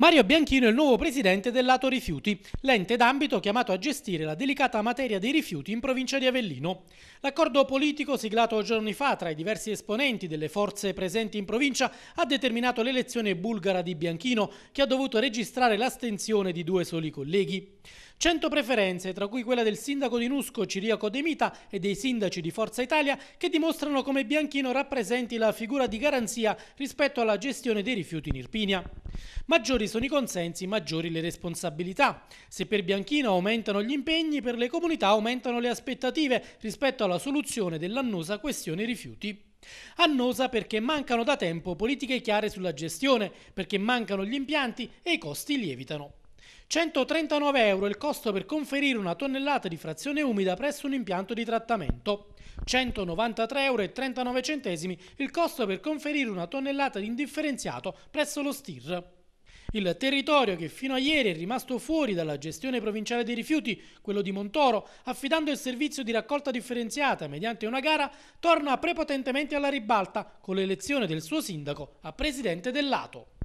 Mario Bianchino è il nuovo presidente del Lato Rifiuti, l'ente d'ambito chiamato a gestire la delicata materia dei rifiuti in provincia di Avellino. L'accordo politico siglato giorni fa tra i diversi esponenti delle forze presenti in provincia ha determinato l'elezione bulgara di Bianchino, che ha dovuto registrare l'astensione di due soli colleghi. Cento preferenze, tra cui quella del sindaco di Nusco Ciriaco De Mita e dei sindaci di Forza Italia, che dimostrano come Bianchino rappresenti la figura di garanzia rispetto alla gestione dei rifiuti in Irpinia. Maggiori sono i consensi, maggiori le responsabilità. Se per Bianchino aumentano gli impegni, per le comunità aumentano le aspettative rispetto alla soluzione dell'annosa questione rifiuti. Annosa perché mancano da tempo politiche chiare sulla gestione, perché mancano gli impianti e i costi lievitano. 139 euro il costo per conferire una tonnellata di frazione umida presso un impianto di trattamento. 193,39 euro il costo per conferire una tonnellata di indifferenziato presso lo STIR. Il territorio che fino a ieri è rimasto fuori dalla gestione provinciale dei rifiuti, quello di Montoro, affidando il servizio di raccolta differenziata mediante una gara, torna prepotentemente alla ribalta con l'elezione del suo sindaco a presidente dell'Ato.